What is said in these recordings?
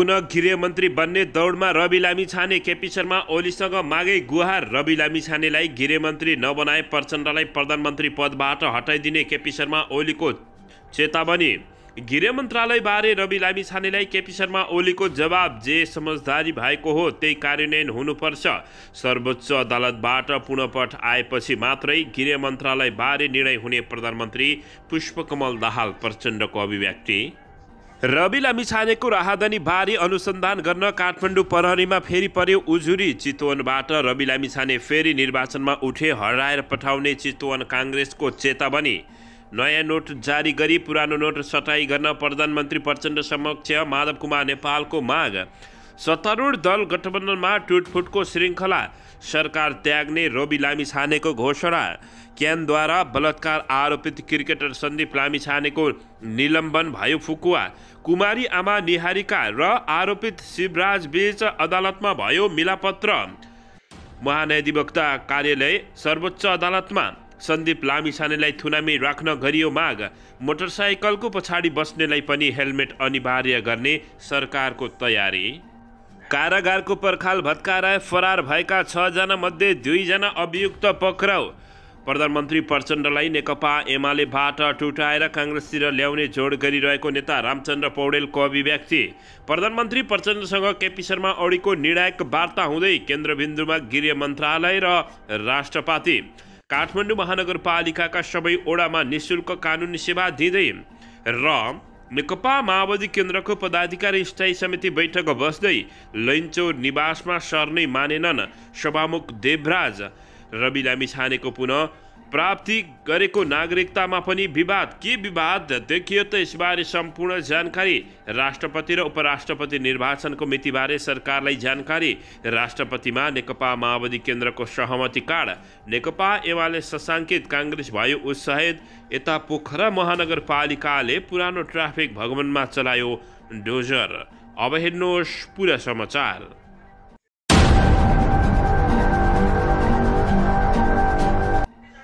पुनः गृहमन्त्री बन्ने दौडमा रवि लामी छाने केपी शर्मा ओलीसँग मागे गुहार रवि लामी छानेलाई गृहमन्त्री नबनाए प्रचण्डलाई प्रधानमन्त्री पदबाट हटाइदिने केपी शर्मा ओलीको चेतावनी गृह मन्त्रालयबारे रवि लामी छानेलाई केपी शर्मा ओलीको जवाब जे समझदारी भएको हो त्यही कार्यान्वयन हुनुपर्छ सर्वोच्च अदालतबाट पुनपठ आएपछि मात्रै गृह मन्त्रालयबारे निर्णय हुने प्रधानमन्त्री पुष्पकमल दाहाल प्रचण्डको अभिव्यक्ति रविलाई मिछानेको राहदानी बारे अनुसन्धान गर्न काठमाडौँ प्रहरीमा फेरि पर्यो उजुरी चितवनबाट रवि लामिछाने फेरि निर्वाचनमा उठे हराएर पठाउने चितवन काङ्ग्रेसको चेतावनी नयाँ नोट जारी गरी पुरानो नोट सटाई गर्न प्रधानमन्त्री प्रचण्ड समक्ष माधव कुमार नेपालको माग सत्तारूढ दल गठबन्धनमा टुटफुटको श्रृङ्खला सरकार त्याग्ने रवि लामिछानेको घोषणा क्यानद्वारा बलात्कार आरोपित क्रिकेटर सन्दीप लामिछानेको निलम्बन भयो फुकुवा कुमारी आमा निहारिका र आरोपित शिवराज बीच अदालतमा भयो मिलापत्र महानयाधिवक्ता कार्यालय सर्वोच्च अदालतमा सन्दीप लामिसानेलाई थुनामी राख्न गरियो माग मोटरसाइकलको पछाडि बस्नेलाई पनि हेलमेट अनिवार्य गर्ने सरकारको तयारी कारागारको पर्खाल भत्काएर फरार भएका छजना मध्ये दुईजना अभियुक्त पक्राउ प्रधानमन्त्री प्रचण्डलाई नेकपा एमालेबाट टुटाएर काङ्ग्रेसतिर ल्याउने जोड गरिरहेको नेता रामचन्द्र पौडेलको अभिव्यक्ति प्रधानमन्त्री प्रचण्डसँग केपी शर्मा ओलीको निर्णायक वार्ता हुँदै केन्द्रबिन्दुमा गृह मन्त्रालय र राष्ट्रपति काठमाडौँ महानगरपालिकाका सबै ओडामा निशुल्क कानुनी सेवा दिँदै र नेकपा माओवादी केन्द्रको पदाधिकारी स्थायी समिति बैठक बस्दै लैनचौर निवासमा सर्ने मानेनन् सभामुख देवराज रविलाई लामिछानेको पुनः प्राप्ति गरेको नागरिकतामा पनि विवाद के विवाद देखियो त यसबारे सम्पूर्ण जानकारी राष्ट्रपति र उपराष्ट्रपति निर्वाचनको मितिबारे सरकारलाई जानकारी राष्ट्रपतिमा नेकपा माओवादी केन्द्रको सहमति कार्ड नेकपा एमाले सशाङ्कित काङ्ग्रेस भयो उत्साहित यता पोखरा महानगरपालिकाले पुरानो ट्राफिक भगवानमा चलायो डोजर अब हेर्नुहोस् पुरा समाचार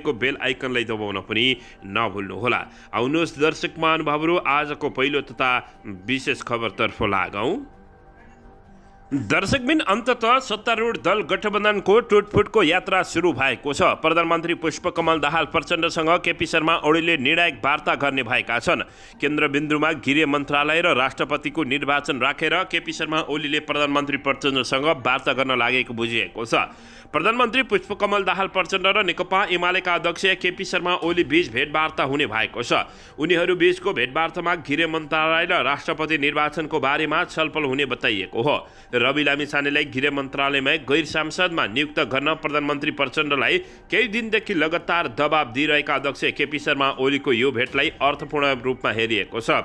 रहेको बेल आइकनलाई दबाउन पनि नभुल्नुहोला आउनुहोस् दर्शक महानुभावहरू आजको पहिलो तथा विशेष खबरतर्फ लागौँ दर्शकबिन अन्तत सत्तारूढ दल गठबन्धनको टुटफुटको यात्रा सुरु भएको छ प्रधानमन्त्री पुष्पकमल दाहाल प्रचण्डसँग केपी शर्मा ओलीले निर्णायक वार्ता गर्ने भएका छन् केन्द्रबिन्दुमा गृह मन्त्रालय र राष्ट्रपतिको निर्वाचन राखेर केपी शर्मा ओलीले प्रधानमन्त्री प्रचण्डसँग वार्ता गर्न लागेको बुझिएको छ प्रधानमन्त्री पुष्पकमल दाहाल प्रचण्ड र नेकपा एमालेका अध्यक्ष केपी शर्मा ओली बीच भेटवार्ता हुने भएको छ उनीहरू बीचको भेटवार्तामा गृह मन्त्रालय र राष्ट्रपति निर्वाचनको बारेमा छलफल हुने बताइएको हो रवि लामिछानेलाई गृह मन्त्रालयमा गैर सांसदमा नियुक्त गर्न प्रधानमन्त्री प्रचण्डलाई केही दिनदेखि लगातार दबाब दिइरहेका अध्यक्ष केपी शर्मा ओलीको यो भेटलाई अर्थपूर्ण रूपमा हेरिएको छ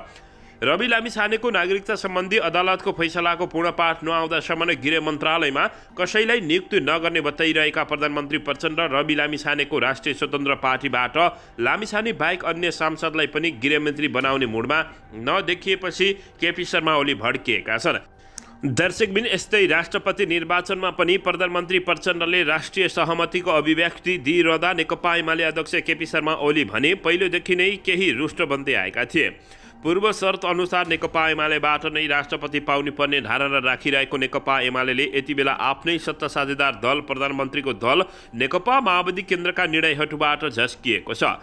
रवि लामिछानेको नागरिकता सम्बन्धी अदालतको फैसलाको पूर्णपाठ नआउँदासम्म नै गृह मन्त्रालयमा कसैलाई नियुक्ति नगर्ने बताइरहेका प्रधानमन्त्री प्रचण्ड रवि लामिछानेको राष्ट्रिय स्वतन्त्र पार्टीबाट लामिछाने बाहेक अन्य सांसदलाई पनि गृहमन्त्री बनाउने मुडमा नदेखिएपछि केपी शर्मा ओली भड्किएका छन् दर्शकबिन यस्तै राष्ट्रपति निर्वाचनमा पनि प्रधानमन्त्री प्रचण्डले राष्ट्रिय सहमतिको अभिव्यक्ति दिइरहँदा नेकपा एमाले अध्यक्ष केपी शर्मा ओली भने पहिलोदेखि नै केही रुष्ट बन्दै आएका थिए पूर्व शर्त अनुसार नेकपा एमालेबाट नै राष्ट्रपति पाउनुपर्ने धारणा राखिरहेको नेकपा एमाले यति बेला आफ्नै सत्ता साझेदार दल प्रधानमन्त्रीको दल नेकपा माओवादी केन्द्रका निर्णयहरूबाट झस्किएको छ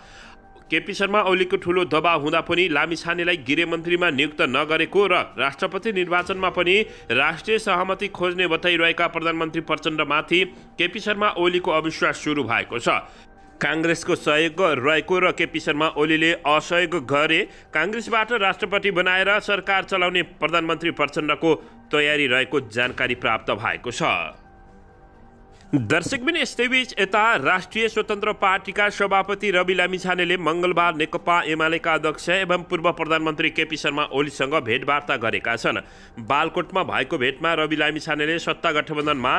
केपी शर्मा ओलीको ठूलो दबाव हुँदा पनि लामिछानेलाई गृहमन्त्रीमा नियुक्त नगरेको र राष्ट्रपति निर्वाचनमा पनि राष्ट्रिय सहमति खोज्ने बताइरहेका प्रधानमन्त्री प्रचण्डमाथि केपी शर्मा ओलीको अविश्वास सुरु भएको छ काङ्ग्रेसको सहयोग रहेको र केपी शर्मा ओलीले असहयोग गरे काङ्ग्रेसबाट राष्ट्रपति बनाएर सरकार चलाउने प्रधानमन्त्री प्रचण्डको तयारी रहेको जानकारी प्राप्त भएको छ दर्शकबिन बिच यता राष्ट्रिय स्वतन्त्र पार्टीका सभापति रवि लामिछानेले छानेले मङ्गलबार नेकपा एमालेका अध्यक्ष एवं पूर्व प्रधानमन्त्री केपी शर्मा ओलीसँग भेटवार्ता गरेका छन् बालकोटमा भएको भेटमा रवि लामिछानेले सत्ता गठबन्धनमा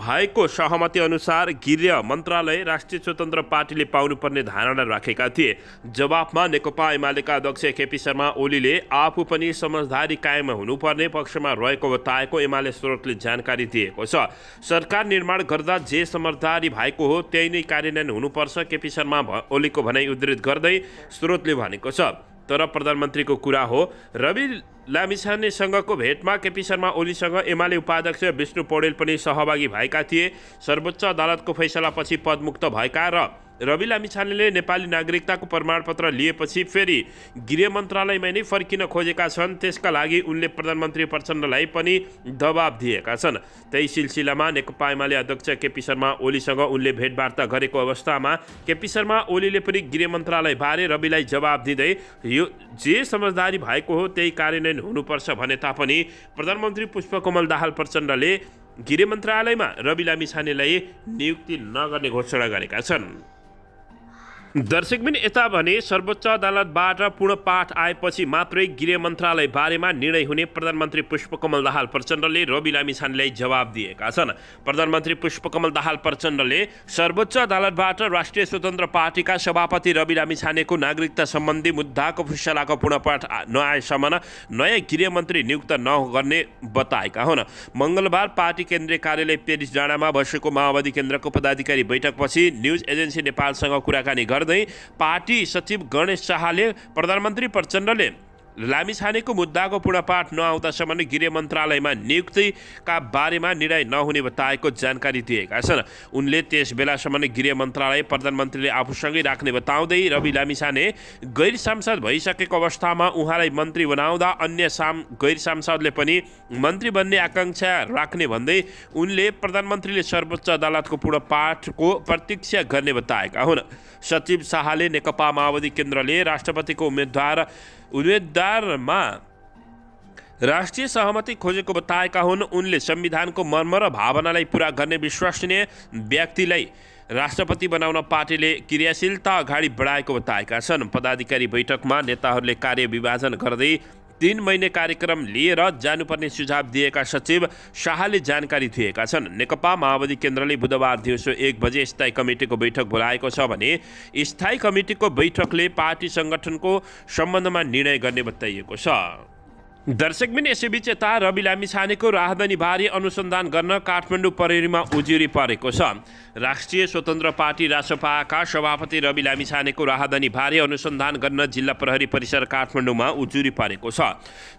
भएको सहमति अनुसार गृह मन्त्रालय राष्ट्रिय स्वतन्त्र पार्टीले पाउनुपर्ने धारणा राखेका थिए जवाफमा नेकपा एमालेका अध्यक्ष केपी शर्मा ओलीले आफू पनि समझदारी कायम हुनुपर्ने पक्षमा रहेको बताएको एमाले स्रोतले जानकारी दिएको छ सरकार निर्माण गर्दा सरकार जे समझदारी भएको हो त्यही नै कार्यान्वयन हुनुपर्छ केपी शर्मा ओलीको भनाइ उद्धित गर्दै स्रोतले भनेको छ तर प्रधानमन्त्रीको कुरा हो रवि लामिछानेसँगको भेटमा केपी शर्मा ओलीसँग एमाले उपाध्यक्ष विष्णु पौडेल पनि सहभागी भएका थिए सर्वोच्च अदालतको फैसलापछि पदमुक्त भएका र रवि लामिछानेले नेपाली नागरिकताको प्रमाणपत्र लिएपछि फेरि गृह मन्त्रालयमा नै फर्किन खोजेका छन् त्यसका लागि उनले प्रधानमन्त्री प्रचण्डलाई पनि दबाब दिएका छन् त्यही सिलसिलामा नेकपा एमाले अध्यक्ष केपी शर्मा ओलीसँग उनले भेटवार्ता गरेको अवस्थामा केपी शर्मा ओलीले पनि गृह मन्त्रालयबारे रविलाई जवाब दिँदै यो जे समझदारी भएको हो त्यही कार्यान्वयन हुनुपर्छ भने तापनि प्रधानमन्त्री पुष्पकमल दाहाल प्रचण्डले गृह मन्त्रालयमा रवि लामिछानेलाई नियुक्ति नगर्ने घोषणा गरेका छन् दर्शकबिन यता भने सर्वोच्च अदालतबाट पूर्ण पाठ आएपछि मात्रै गृह मन्त्रालय बारेमा निर्णय हुने प्रधानमन्त्री पुष्पकमल दाहाल प्रचण्डले रवि लामिछानेलाई जवाब दिएका छन् प्रधानमन्त्री पुष्पकमल दाहाल प्रचण्डले सर्वोच्च अदालतबाट राष्ट्रिय स्वतन्त्र पार्टीका सभापति रवि लामिछानेको नागरिकता सम्बन्धी मुद्दाको फैसलाको पूर्ण पाठ नआएसम्म नयाँ गृहमन्त्री नियुक्त नगर्ने बताएका हुन् मङ्गलबार पार्टी केन्द्रीय कार्यालय पेरिस डाँडामा बसेको माओवादी केन्द्रको पदाधिकारी बैठकपछि न्युज एजेन्सी नेपालसँग कुराकानी गर्दै गर्दै पार्टी सचिव गणेश शाहले प्रधानमन्त्री प्रचण्डले लामिछानेको मुद्दाको पूर्णपाठ नआउँदासम्म गृह मन्त्रालयमा नियुक्तिका बारेमा निर्णय नहुने बताएको जानकारी दिएका छन् उनले त्यस बेलासम्म गृह मन्त्रालय प्रधानमन्त्रीले आफूसँगै राख्ने बताउँदै रवि लामिछाने गैर सांसद भइसकेको अवस्थामा उहाँलाई मन्त्री बनाउँदा अन्य साम गैर सांसदले पनि मन्त्री बन्ने आकाङ्क्षा राख्ने भन्दै उनले प्रधानमन्त्रीले सर्वोच्च अदालतको पूर्णपाठको प्रतीक्षा गर्ने बताएका हुन् सचिव शाहले नेकपा माओवादी केन्द्रले राष्ट्रपतिको उम्मेद्वार उम्मेद्वारमा राष्ट्रिय सहमति खोजेको बताएका हुन् उनले संविधानको मर्म र भावनालाई पुरा गर्ने विश्वसनीय व्यक्तिलाई राष्ट्रपति बनाउन पार्टीले क्रियाशीलता अगाडि बढाएको बताएका छन् पदाधिकारी बैठकमा नेताहरूले कार्य विभाजन गर्दै तीन महिने कार्यक्रम लिएर जानुपर्ने सुझाव दिएका सचिव शाहले जानकारी दिएका छन् नेकपा माओवादी केन्द्रले बुधबार दिउँसो एक बजे स्थायी कमिटीको बैठक बोलाएको छ भने स्थायी कमिटिको बैठकले पार्टी सङ्गठनको सम्बन्धमा निर्णय गर्ने बताइएको छ दर्शकबिन यसैबीच यता रवि लामी लामिछानेको राहदानीबारे अनुसन्धान गर्न काठमाडौँ परेरीमा उजुरी परेको छ राष्ट्रिय स्वतन्त्र पार्टी राष्ट्रपाका सभापति रवि लामी लामिछानेको राहदानीबारे अनुसन्धान गर्न जिल्ला प्रहरी परिसर काठमाडौँमा उजुरी परेको छ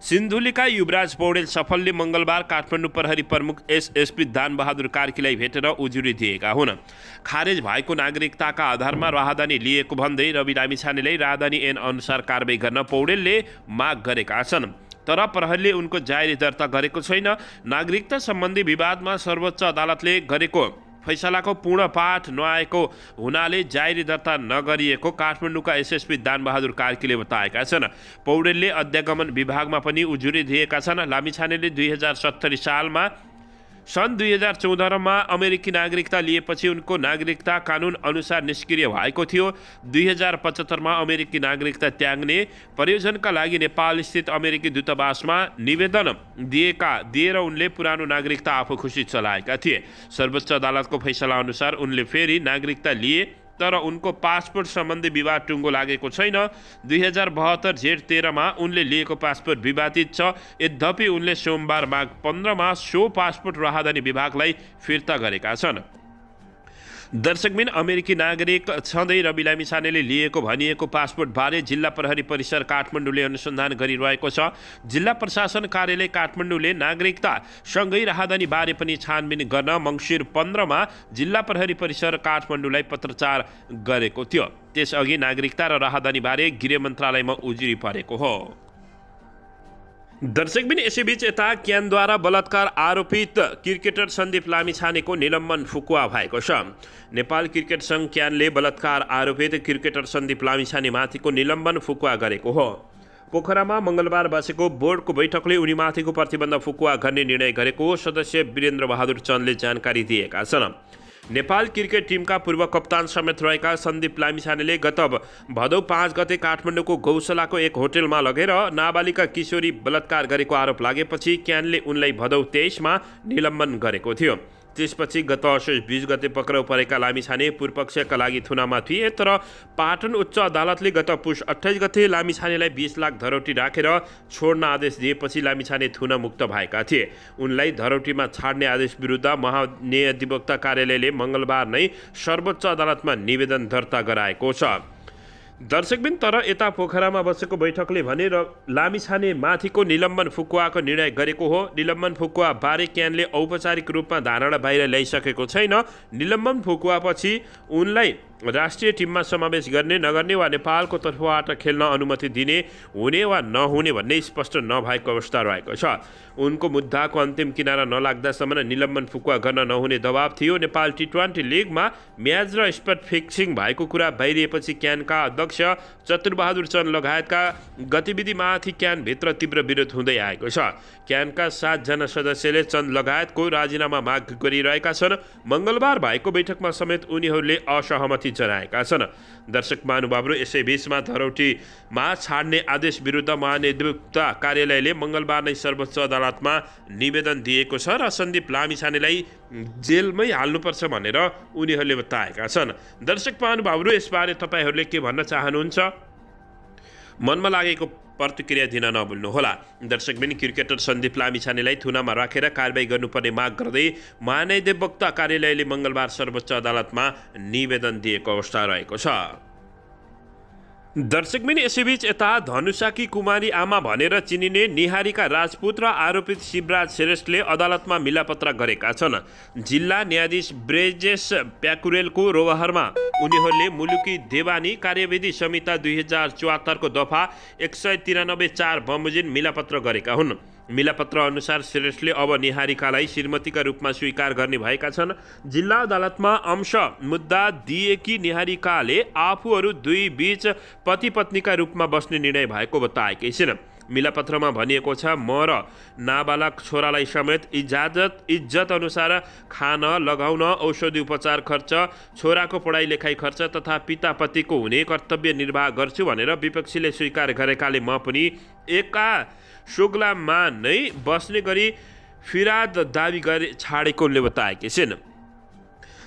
सिन्धुलीका युवराज पौडेल सफलले मङ्गलबार काठमाडौँ प्रहरी प्रमुख एसएसपी दानबहादुर कार्कीलाई भेटेर उजुरी दिएका हुन् खारेज भएको नागरिकताका आधारमा राहदानी लिएको भन्दै रवि लामिछानेले राहदानी एन अनुसार कारवाही गर्न पौडेलले माग गरेका छन् तर प्रहरीले उनको जारी दर्ता गरेको छैन नागरिकता सम्बन्धी विवादमा सर्वोच्च अदालतले गरेको फैसलाको पूर्ण पाठ नआएको हुनाले जायरी दर्ता नगरिएको काठमाडौँका एसएसपी दानबहादुर कार्कीले बताएका छन् पौडेलले अध्यागमन विभागमा पनि उजुरी दिएका छन् लामिछानेले दुई हजार सत्तरी सालमा सन् दुई हजार चौधमा अमेरिकी नागरिकता लिएपछि उनको नागरिकता कानुन अनुसार निष्क्रिय भएको थियो दुई हजार पचहत्तरमा अमेरिकी नागरिकता त्याग्ने प्रयोजनका लागि नेपालस्थित अमेरिकी दूतावासमा निवेदन दिएका दिएर उनले पुरानो नागरिकता आफू खुसी चलाएका थिए सर्वोच्च अदालतको फैसला अनुसार उनले फेरि नागरिकता लिए तर उनको पासपोर्ट सम्बन्धी विवाद टुङ्गो लागेको छैन दुई हजार बहत्तर जेठ तेह्रमा उनले लिएको पासपोर्ट विवादित छ यद्यपि उनले सोमबार माघ पन्ध्रमा सो पासपोर्ट राहदानी विभागलाई फिर्ता गरेका छन् दर्शकबिन अमेरिकी नागरिक छँदै रवि लामिछानेले लिएको भनिएको पासपोर्टबारे जिल्ला प्रहरी परिसर काठमाडौँले अनुसन्धान गरिरहेको छ जिल्ला प्रशासन कार्यालय काठमाडौँले नागरिकता सँगै राहदानीबारे पनि छानबिन गर्न मङ्सिर पन्ध्रमा जिल्ला प्रहरी परिसर काठमाडौँलाई पत्रचार गरेको थियो त्यसअघि नागरिकता र राहदानीबारे गृह मन्त्रालयमा उजुरी परेको हो दर्शक पनि यसैबीच यता क्यानद्वारा बलात्कार आरोपित क्रिकेटर सन्दीप लामिछानेको निलम्बन फुकुवा भएको छ नेपाल क्रिकेट सङ्घ क्यानले बलात्कार आरोपित क्रिकेटर सन्दीप लामिछानेमाथिको निलम्बन फुकुवा गरेको हो पोखरामा मङ्गलबार बसेको बोर्डको बैठकले उनीमाथिको प्रतिबन्ध फुकुवा गर्ने निर्णय गरेको सदस्य वीरेन्द्र बहादुर चन्दले जानकारी दिएका छन् नेपाल क्रिकेट टिमका पूर्व कप्तान समेत रहेका सन्दीप लामिछानेले गत भदौ पाँच गते काठमाडौँको गौशालाको एक होटेलमा लगेर नाबालिका किशोरी बलात्कार गरेको आरोप लागेपछि क्यानले उनलाई भदौ तेइसमा निलम्बन गरेको थियो त्यसपछि गत असोज बिस गते पक्राउ परेका लामिछाने पूर्वपक्षका लागि थुनामा थिए तर पाटन उच्च अदालतले गत पुष अठाइस गते लामिछानेलाई बिस लाख धरोटी राखेर छोड्न आदेश दिएपछि लामिछाने थुना मुक्त भएका थिए उनलाई धरोटीमा छाड्ने आदेश विरुद्ध महान्यायाधिवक्ता कार्यालयले मङ्गलबार नै सर्वोच्च अदालतमा निवेदन दर्ता गराएको छ दर्शकबिन तर यता पोखरामा बसेको बैठकले भने र लामिछाने माथिको निलम्बन फुकुवाको निर्णय गरेको हो निलम्बन फुकुवा बारे क्यानले औपचारिक रूपमा धारणा बाहिर ल्याइसकेको छैन निलम्बन फुकुवापछि उनलाई राष्ट्रिय टिममा समावेश गर्ने नगर्ने वा नेपालको तर्फबाट खेल्न अनुमति दिने हुने वा नहुने भन्ने स्पष्ट नभएको अवस्था रहेको छ उनको मुद्दाको अन्तिम किनारा नलाग्दासम्म निलम्बन फुकुवा गर्न नहुने दबाब थियो नेपाल टी ट्वेन्टी लिगमा म्याच र स्पट फिक्सिङ भएको कुरा बाहिरिएपछि क्यानका अध्यक्ष चतुरबहादुर चन्द लगायतका गतिविधिमाथि क्यानभित्र तीव्र विरोध हुँदै आएको छ क्यानका सातजना सदस्यले चन्द लगायतको राजीनामा माग गरिरहेका छन् मङ्गलबार भएको बैठकमा समेत उनीहरूले असहमति सहमति जनाएका छन् दर्शक महानुभावहरू बिचमा धरौटीमा छाड्ने आदेश विरुद्ध महाधिवक्ता कार्यालयले मङ्गलबार नै सर्वोच्च अदालतमा निवेदन दिएको छ र सन्दीप लामिछानेलाई जेलमै हाल्नुपर्छ भनेर उनीहरूले बताएका छन् दर्शक महानुभावहरू यसबारे तपाईँहरूले के भन्न चाहनुहुन्छ मनमा लागेको प्रतिक्रिया दिन नभुल्नुहोला दर्शकबिन क्रिकेटर सन्दीप लामिछानेलाई थुनामा राखेर कारवाही गर्नुपर्ने माग गर्दै महान्यायदेववक्ता कार्यालयले मङ्गलबार सर्वोच्च अदालतमा निवेदन दिएको अवस्था रहेको छ दर्शकबिन यसैबीच यता धनुषाकी कुमारी आमा भनेर चिनिने निहारीका राजपूत र आरोपित शिवराज श्रेष्ठले अदालतमा मिलापत्र गरेका छन् जिल्ला न्यायाधीश ब्रेजेस प्याकुरेलको रोवाहरमा उनीहरूले मुलुकी देवानी कार्यविधि संहिता दुई हजार चौहत्तरको दफा एक सय तिरानब्बे चार बमोजिम मिलापत्र गरेका हुन् मिलापत्र अनुसार श्रेष्ठले अब निहारिकालाई श्रीमतीका रूपमा स्वीकार गर्ने भएका छन् जिल्ला अदालतमा अंश मुद्दा दिएकी निहारिकाले आफूहरू दुई बीच पति पत्नीका रूपमा बस्ने निर्णय भएको बताएकै छिन् मिलापत्रमा भनिएको छ म र नाबालक छोरालाई समेत इजाजत इज्जत अनुसार खान लगाउन औषधि उपचार खर्च छोराको पढाइ लेखाइ खर्च तथा पितापतिको हुने कर्तव्य निर्वाह गर्छु भनेर विपक्षीले स्वीकार गरेकाले म पनि एका शुक्लामा नै बस्ने गरी फिराद दावी गरे छाडेको उनले बताएकी छिन्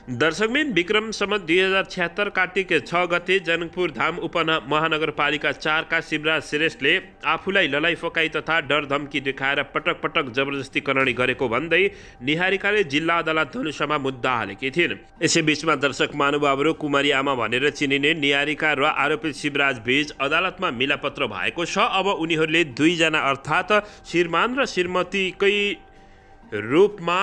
दर्शकबिन विक्रम सम्म दुई हजार छ्यात्तर कार्तिक छ गते जनकपुर धाम उप महानगरपालिका चारका शिवराज श्रेष्ठले आफूलाई ललाइ फकाई तथा डर धम्की देखाएर पटक पटक जबरजस्ती करणी गरेको भन्दै निहारिकाले जिल्ला अदालत धनुषमा मुद्दा हालेकी थिइन् यसै बिचमा दर्शक महानुभावहरू कुमारी आमा भनेर चिनिने निहारिका र आरोपित शिवराज बीच अदालतमा मिलापत्र भएको छ अब उनीहरूले दुईजना अर्थात् श्रीमान र श्रीमतीकै रूपमा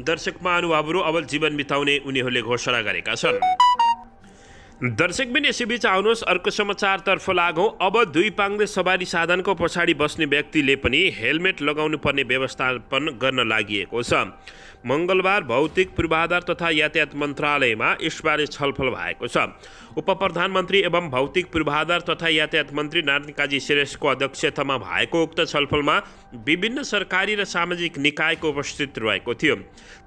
दर्शक महानुभावहरू अवल जीवन बिताउने उनीहरूले घोषणा गरेका छन् दर्शकबिन यसैबीच आउनुहोस् अर्को समाचारतर्फ लागौँ अब दुई पाङ्गे सवारी साधनको पछाडि बस्ने व्यक्तिले पनि हेलमेट लगाउनु पर्ने व्यवस्थापन गर्न लागि छ मङ्गलबार भौतिक पूर्वाधार तथा यातायात मन्त्रालयमा यसबारे छलफल भएको छ उप प्रधानमन्त्री एवं भौतिक पूर्वाधार तथा यातायात मन्त्री नारायण काजी श्रेष्ठको अध्यक्षतामा भएको उक्त छलफलमा विभिन्न सरकारी र सामाजिक निकायको उपस्थित रहेको थियो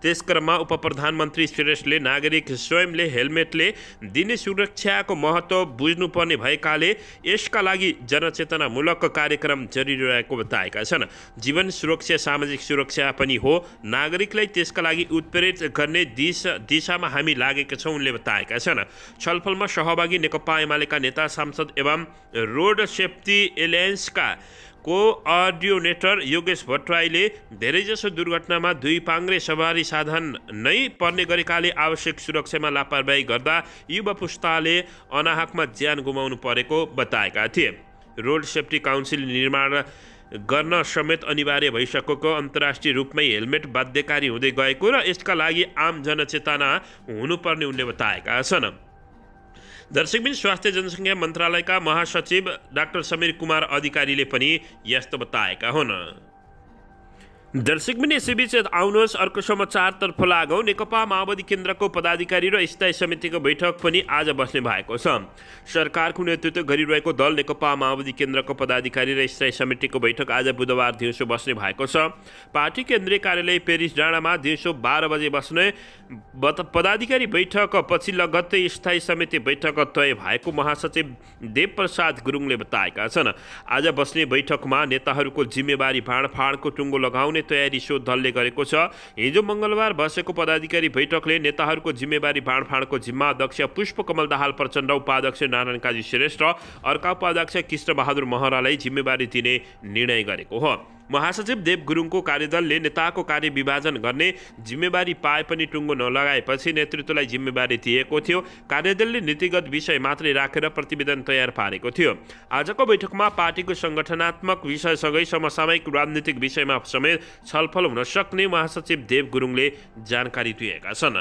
त्यस क्रममा उप प्रधानमन्त्री श्रेष्ठले नागरिक स्वयंले हेलमेटले दिने सुरक्षाको महत्त्व बुझ्नुपर्ने भएकाले यसका लागि जनचेतनामूलक कार्यक्रम जारी रहेको बताएका छन् जीवन सुरक्षा सामाजिक सुरक्षा पनि हो नागरिकलाई त्यस त्यसका लागि उत्प्रेरित गर्ने दिशा दिशामा हामी लागेका छौँ उनले बताएका छन् छलफलमा सहभागी नेकपा एमालेका नेता सांसद एवं रोड सेफ्टी एलायन्सका कोअर्डिनेटर योगेश भट्टराईले धेरैजसो दुर्घटनामा दुई पाङ्रे सवारी साधन नै पर्ने गरेकाले आवश्यक सुरक्षामा लापरवाही गर्दा युवा पुस्ताले अनाहकमा ज्यान गुमाउनु परेको बताएका थिए रोड सेफ्टी काउन्सिल निर्माण गर्न समेत अनिवार्य भइसकेको अन्तर्राष्ट्रिय रूपमै हेलमेट बाध्यकारी हुँदै गएको र यसका लागि आम जनचेतना हुनुपर्ने उनले बताएका छन् दर्शकबिन स्वास्थ्य जनसङ्ख्या मन्त्रालयका महासचिव डाक्टर समीर कुमार अधिकारीले पनि यस्तो बताएका हुन् दर्शक मिनी यसैबीच आउनुहोस् अर्को समाचारतर्फ लागौँ नेकपा माओवादी केन्द्रको पदाधिकारी र स्थायी समितिको बैठक पनि आज बस्ने भएको छ सरकारको नेतृत्व गरिरहेको दल नेकपा माओवादी केन्द्रको पदाधिकारी र स्थायी समितिको बैठक आज बुधबार दिउँसो बस्ने भएको छ पार्टी केन्द्रीय कार्यालय पेरिस डाँडामा दिउँसो बाह्र बजे बस्ने पदाधिकारी बैठक पछि लगत्तै स्थायी समिति बैठक तय भएको महासचिव देवप्रसाद गुरुङले बताएका छन् आज बस्ने बैठकमा नेताहरूको जिम्मेवारी भाँडफाँडको टुङ्गो लगाउने बनाउने तयारी सो दलले गरेको छ हिजो मङ्गलबार बसेको पदाधिकारी बैठकले नेताहरूको जिम्मेवारी बाँडफाँडको जिम्मा अध्यक्ष पुष्पकमल दाहाल प्रचण्ड उपाध्यक्ष नारायण काजी श्रेष्ठ अर्का उपाध्यक्ष कृष्णबहादुर महरालाई जिम्मेवारी दिने निर्णय गरेको हो महासचिव देव गुरुङको कार्यदलले नेताको कार्य विभाजन गर्ने जिम्मेवारी पाए पनि टुङ्गो नलगाएपछि नेतृत्वलाई जिम्मेवारी दिएको थियो कार्यदलले नीतिगत विषय मात्रै राखेर प्रतिवेदन तयार पारेको थियो आजको बैठकमा पार्टीको सङ्गठनात्मक विषयसँगै समसामयिक राजनीतिक विषयमा समेत छलफल हुन सक्ने महासचिव देव गुरुङले जानकारी दिएका छन्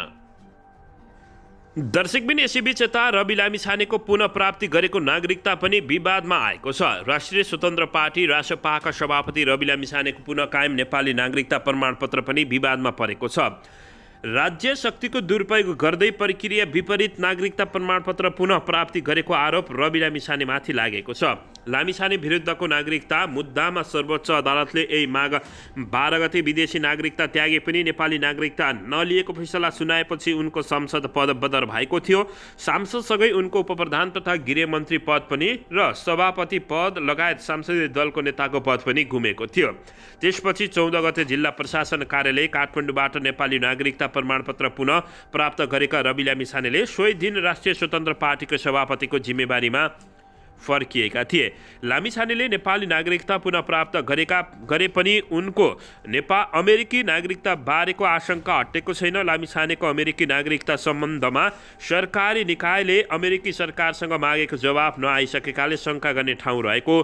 दर्शकबिन यसैबीच यता रवि लामिछानेको पुनः प्राप्ति गरेको नागरिकता पनि विवादमा आएको छ राष्ट्रिय स्वतन्त्र पार्टी रासपाका सभापति रवि लामिछानेको पुनः कायम नेपाली नागरिकता प्रमाणपत्र पनि विवादमा परेको छ राज्य शक्तिको दुरुपयोग गर्दै प्रक्रिया विपरीत नागरिकता प्रमाणपत्र पुनः प्राप्ति गरेको आरोप रवि लामिसानेमाथि लागेको छ लामिसाने विरुद्धको नागरिकता मुद्दामा सर्वोच्च अदालतले यही माग बाह्र गते विदेशी नागरिकता त्यागे पनि नेपाली नागरिकता नलिएको फैसला सुनाएपछि उनको संसद पद बदर भएको थियो सांसदसँगै उनको उपप्रधान तथा गृहमन्त्री पद पनि र सभापति पद लगायत सांसदीय दलको नेताको पद पनि गुमेको थियो त्यसपछि चौध गते जिल्ला प्रशासन कार्यालय काठमाडौँबाट नेपाली नागरिकता प्रमाणपत्र पुनः प्राप्त गरेका रवि लामिछानेले सोही दिन राष्ट्रिय स्वतन्त्र पार्टीको सभापतिको जिम्मेवारीमा फर्किएका थिए लामिछानेले नेपाली नागरिकता पुनः प्राप्त गरेका गरे पनि उनको नेपाल अमेरिकी नागरिकता बारेको आशंका हटेको छैन लामिछानेको अमेरिकी नागरिकता सम्बन्धमा सरकारी निकायले अमेरिकी सरकारसँग मागेको जवाब नआइसकेकाले शङ्का गर्ने ठाउँ रहेको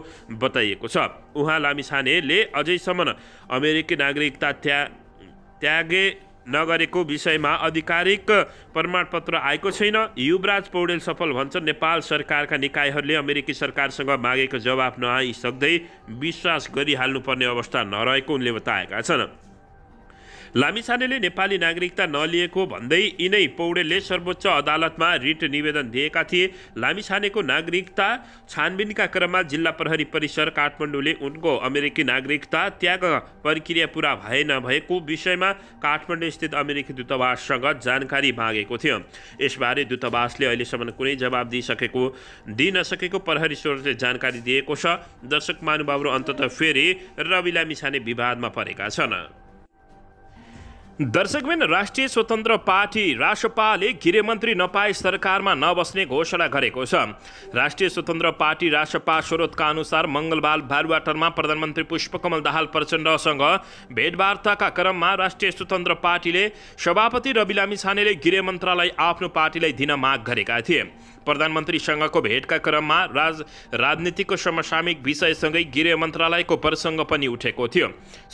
बताइएको छ उहाँ लामिछानेले अझैसम्म अमेरिकी नागरिकता त्या त्यागे नगरेको विषयमा आधिकारिक प्रमाणपत्र आएको छैन युवराज पौडेल सफल भन्छन् नेपाल सरकारका निकायहरूले अमेरिकी सरकारसँग मागेको जवाब नआइसक्दै विश्वास गरिहाल्नुपर्ने अवस्था नरहेको उनले बताएका छन् लामिछानेले नेपाली नागरिकता नलिएको भन्दै यिनै पौडेलले सर्वोच्च अदालतमा रिट निवेदन दिएका थिए लामिछानेको नागरिकता छानबिनका क्रममा जिल्ला प्रहरी परिसर काठमाडौँले उनको अमेरिकी नागरिकता त्याग प्रक्रिया पुरा भए नभएको विषयमा काठमाडौँ स्थित अमेरिकी दूतावाससँग जानकारी मागेको थियो यसबारे दूतावासले अहिलेसम्म कुनै जवाब दिइसकेको दिन सकेको प्रहरी स्रोतले जानकारी दिएको छ दर्शक महानुभावहरू अन्तत फेरि रवि लामिछाने विवादमा परेका छन् दर्शकबिन राष्ट्रिय स्वतन्त्र पार्टी रासपाले गृहमन्त्री नपाए सरकारमा नबस्ने घोषणा गरेको छ राष्ट्रिय स्वतन्त्र पार्टी रासपा स्रोतका अनुसार मङ्गलबार बारुवाटरमा प्रधानमन्त्री पुष्पकमल दाहाल प्रचण्डसँग भेटवार्ताका क्रममा राष्ट्रिय स्वतन्त्र पार्टीले सभापति रवि लामिछानेले गृह मन्त्रालय आफ्नो पार्टीलाई दिन माग गरेका थिए प्रधानमन्त्रीसँगको भेटका क्रममा राज राजनीतिको समसामिक विषयसँगै गृह मन्त्रालयको प्रसङ्ग पनि उठेको थियो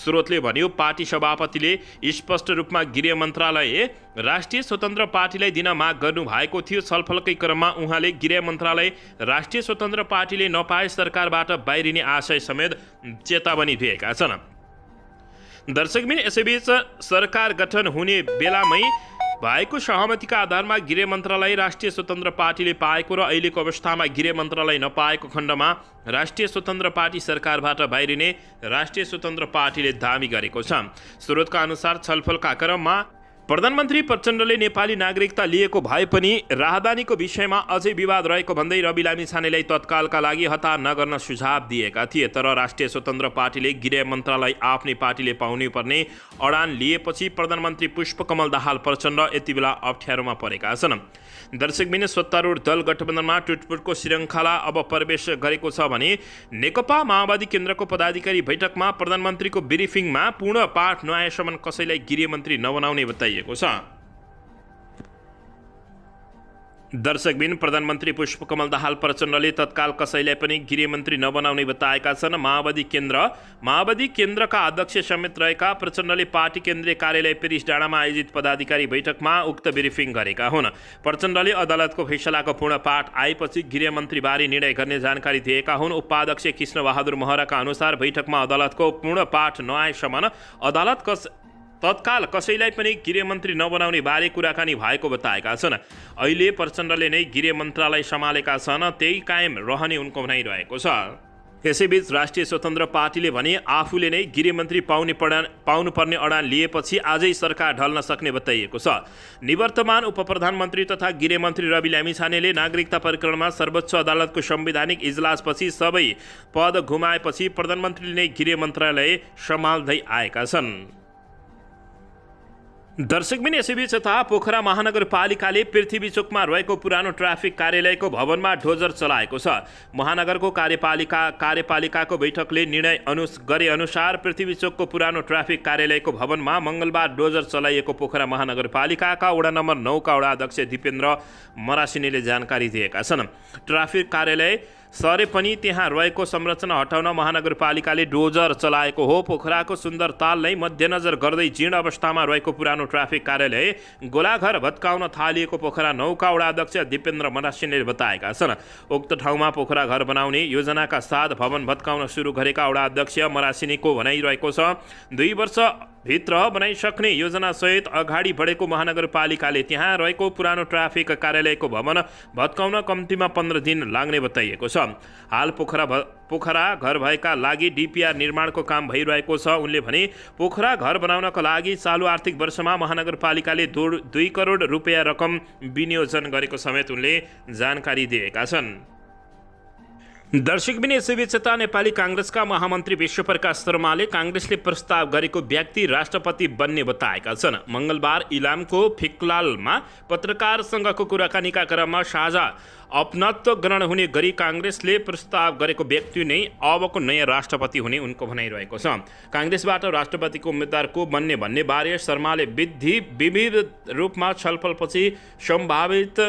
स्रोतले भन्यो पार्टी सभापतिले स्पष्ट रूपमा गृह मन्त्रालय राष्ट्रिय स्वतन्त्र पार्टीलाई दिन माग गर्नु भएको थियो छलफलकै क्रममा उहाँले गृह मन्त्रालय राष्ट्रिय स्वतन्त्र पार्टीले नपाए सरकारबाट बाहिरिने आशय समेत चेतावनी दिएका छन् दर्शकबिन यसैबीच सरकार गठन हुने बेलामै भएको सहमतिका आधारमा गृह मन्त्रालय राष्ट्रिय स्वतन्त्र पार्टीले पाएको र अहिलेको अवस्थामा गृह मन्त्रालय नपाएको खण्डमा राष्ट्रिय स्वतन्त्र पार्टी सरकारबाट बाहिरिने राष्ट्रिय स्वतन्त्र पार्टीले दावी गरेको छ स्रोतका अनुसार छलफलका क्रममा प्रधानमन्त्री प्रचण्डले नेपाली नागरिकता लिएको भए पनि राहदानीको विषयमा अझै विवाद रहेको भन्दै रवि लामिछानेलाई तत्कालका लागि हतार नगर्न सुझाव दिएका थिए तर राष्ट्रिय स्वतन्त्र पार्टीले गृह मन्त्रालय आफ्नै पार्टीले पाउनुपर्ने अडान लिएपछि प्रधानमन्त्री पुष्पकमल दाहाल प्रचण्ड यति बेला अप्ठ्यारोमा परेका छन् दर्शकबिन सत्तारूढ दल गठबन्धनमा टुटपुटको श्रृङ्खला अब प्रवेश गरेको छ भने नेकपा माओवादी केन्द्रको पदाधिकारी बैठकमा प्रधानमन्त्रीको ब्रिफिङमा पूर्ण पाठ नआएसम्म कसैलाई गृहमन्त्री नबनाउने बताइएको छ दर्शकबिन प्रधानमन्त्री पुष्पकमल दाहाल प्रचण्डले तत्काल कसैलाई पनि गृहमन्त्री नबनाउने बताएका छन् माओवादी केन्द्र माओवादी केन्द्रका अध्यक्ष समेत रहेका प्रचण्डले पार्टी केन्द्रीय कार्यालय पेरिस डाँडामा आयोजित पदाधिकारी बैठकमा उक्त ब्रिफिङ गरेका हुन् प्रचण्डले अदालतको फैसलाको पूर्ण पाठ आएपछि गृहमन्त्रीबारे निर्णय गर्ने जानकारी दिएका हुन् उपाध्यक्ष कृष्णबहादुर महराका अनुसार बैठकमा अदालतको पूर्ण पाठ नआएसम्म अदालत कस तत्काल कसैलाई पनि गृहमन्त्री नबनाउने बारे कुराकानी भएको बताएका छन् अहिले प्रचण्डले नै गृह मन्त्रालय सम्हालेका छन् त्यही कायम रहने उनको भनाइरहेको छ यसैबीच राष्ट्रिय स्वतन्त्र पार्टीले भने आफूले नै गृहमन्त्री पाउने पडान पाउनुपर्ने अडान लिएपछि आजै सरकार ढल्न सक्ने बताइएको छ निवर्तमान उप प्रधानमन्त्री तथा गृहमन्त्री रवि लामिछानेले नागरिकता प्रकरणमा सर्वोच्च अदालतको संवैधानिक इजलासपछि सबै पद घुमाएपछि प्रधानमन्त्रीले नै गृह मन्त्रालय सम्हाल्दै आएका छन् दर्शक यसैबीच यता पोखरा महानगरपालिकाले पृथ्वी चोकमा रहेको पुरानो ट्राफिक कार्यालयको भवनमा डोजर चलाएको छ महानगरको कार्यपालिका कार्यपालिकाको बैठकले निर्णय अनुस गरे अनुसार पृथ्वी चोकको पुरानो ट्राफिक कार्यालयको भवनमा मङ्गलबार डोजर चलाइएको पोखरा महानगरपालिकाका वडा नम्बर नौका वडा अध्यक्ष दिपेन्द्र मरासिनीले जानकारी दिएका छन् ट्राफिक कार्यालय सरे पनि त्यहाँ रहेको संरचना हटाउन महानगरपालिकाले डोजर चलाएको हो पोखराको सुन्दर ताललाई मध्यनजर गर्दै जीर्ण अवस्थामा रहेको पुरानो ट्राफिक कार्यालय गोलाघर भत्काउन थालिएको पोखरा नौका अध्यक्ष दिपेन्द्र मरासिनीले बताएका छन् उक्त ठाउँमा पोखरा घर बनाउने योजनाका साथ भवन भत्काउन सुरु गरेका अध्यक्ष मरासिनीको भनाइरहेको छ दुई वर्ष भित्र बनाइसक्ने योजनासहित अगाडि बढेको महानगरपालिकाले त्यहाँ रहेको पुरानो ट्राफिक कार्यालयको भवन भत्काउन कम्तीमा पन्ध्र दिन लाग्ने बताइएको छ हाल पोखरा पोखरा घर भएका लागि डिपिआर निर्माणको काम भइरहेको छ उनले भने पोखरा घर बनाउनका लागि चालु आर्थिक वर्षमा महानगरपालिकाले दुई करोड रुपियाँ रकम विनियोजन गरेको समेत उनले जानकारी दिएका छन् दर्शक विनय शुभेच्छता नेपाली काङ्ग्रेसका महामन्त्री विश्वप्रकाश शर्माले काङ्ग्रेसले प्रस्ताव गरेको व्यक्ति राष्ट्रपति बन्ने बताएका छन् मङ्गलबार इलामको फिक्लालमा पत्रकारसँगको कुराकानीका क्रममा साझा अपनत्व ग्रहण हुने गरी काङ्ग्रेसले प्रस्ताव गरेको व्यक्ति नै अबको नयाँ राष्ट्रपति हुने उनको भनाइरहेको छ काङ्ग्रेसबाट राष्ट्रपतिको उम्मेद्वार को बन्ने भन्ने बारे शर्माले विधि विविध रूपमा छलफलपछि सम्भावित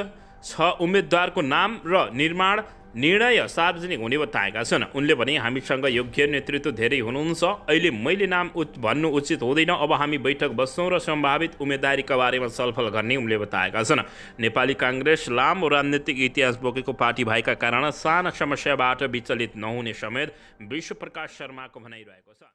छ उम्मेद्वारको नाम र निर्माण निर्णय सार्वजनिक हुने बताएका छन् उनले भने हामीसँग योग्य नेतृत्व धेरै हुनुहुन्छ अहिले मैले नाम उच भन्नु उचित हुँदैन अब हामी बैठक बस्छौँ र सम्भावित उम्मेदवारीका बारेमा छलफल गर्ने उनले बताएका छन् नेपाली काङ्ग्रेस लामो राजनीतिक इतिहास बोकेको पार्टी भएका कारण साना समस्याबाट विचलित नहुने समेत विश्वप्रकाश शर्माको भनाइरहेको छ